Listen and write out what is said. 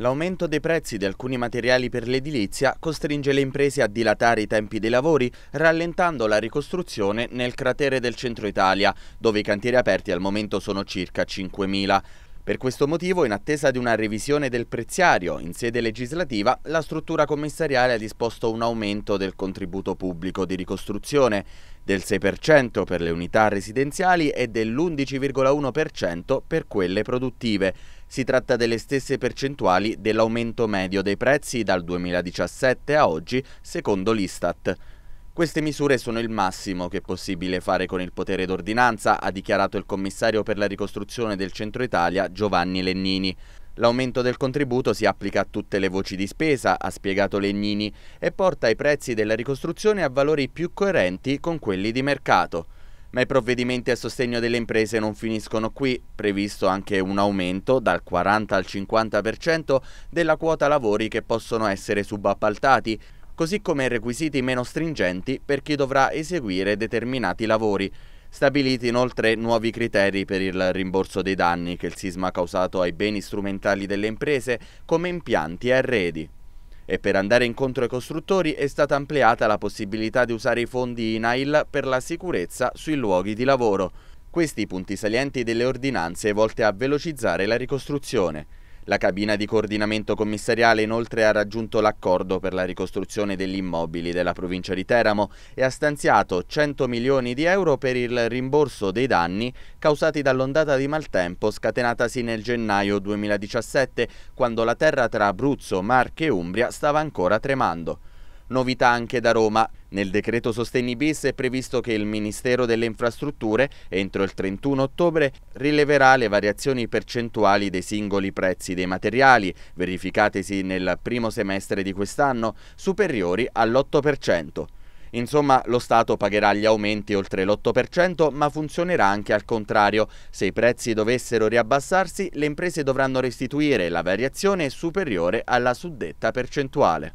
L'aumento dei prezzi di alcuni materiali per l'edilizia costringe le imprese a dilatare i tempi dei lavori, rallentando la ricostruzione nel cratere del centro Italia, dove i cantieri aperti al momento sono circa 5.000. Per questo motivo, in attesa di una revisione del preziario in sede legislativa, la struttura commissariale ha disposto un aumento del contributo pubblico di ricostruzione del 6% per le unità residenziali e dell'11,1% per quelle produttive. Si tratta delle stesse percentuali dell'aumento medio dei prezzi dal 2017 a oggi, secondo l'Istat. Queste misure sono il massimo che è possibile fare con il potere d'ordinanza, ha dichiarato il commissario per la ricostruzione del centro Italia Giovanni Lennini. L'aumento del contributo si applica a tutte le voci di spesa, ha spiegato Lennini, e porta i prezzi della ricostruzione a valori più coerenti con quelli di mercato. Ma i provvedimenti a sostegno delle imprese non finiscono qui, previsto anche un aumento dal 40 al 50% della quota lavori che possono essere subappaltati, così come requisiti meno stringenti per chi dovrà eseguire determinati lavori. Stabiliti inoltre nuovi criteri per il rimborso dei danni che il sisma ha causato ai beni strumentali delle imprese come impianti e arredi. E per andare incontro ai costruttori è stata ampliata la possibilità di usare i fondi INAIL per la sicurezza sui luoghi di lavoro. Questi i punti salienti delle ordinanze volte a velocizzare la ricostruzione. La cabina di coordinamento commissariale inoltre ha raggiunto l'accordo per la ricostruzione degli immobili della provincia di Teramo e ha stanziato 100 milioni di euro per il rimborso dei danni causati dall'ondata di maltempo scatenatasi nel gennaio 2017 quando la terra tra Abruzzo, Marche e Umbria stava ancora tremando. Novità anche da Roma. Nel decreto Sostegni bis è previsto che il Ministero delle Infrastrutture entro il 31 ottobre rileverà le variazioni percentuali dei singoli prezzi dei materiali, verificatesi nel primo semestre di quest'anno, superiori all'8%. Insomma, lo Stato pagherà gli aumenti oltre l'8%, ma funzionerà anche al contrario. Se i prezzi dovessero riabbassarsi, le imprese dovranno restituire la variazione superiore alla suddetta percentuale.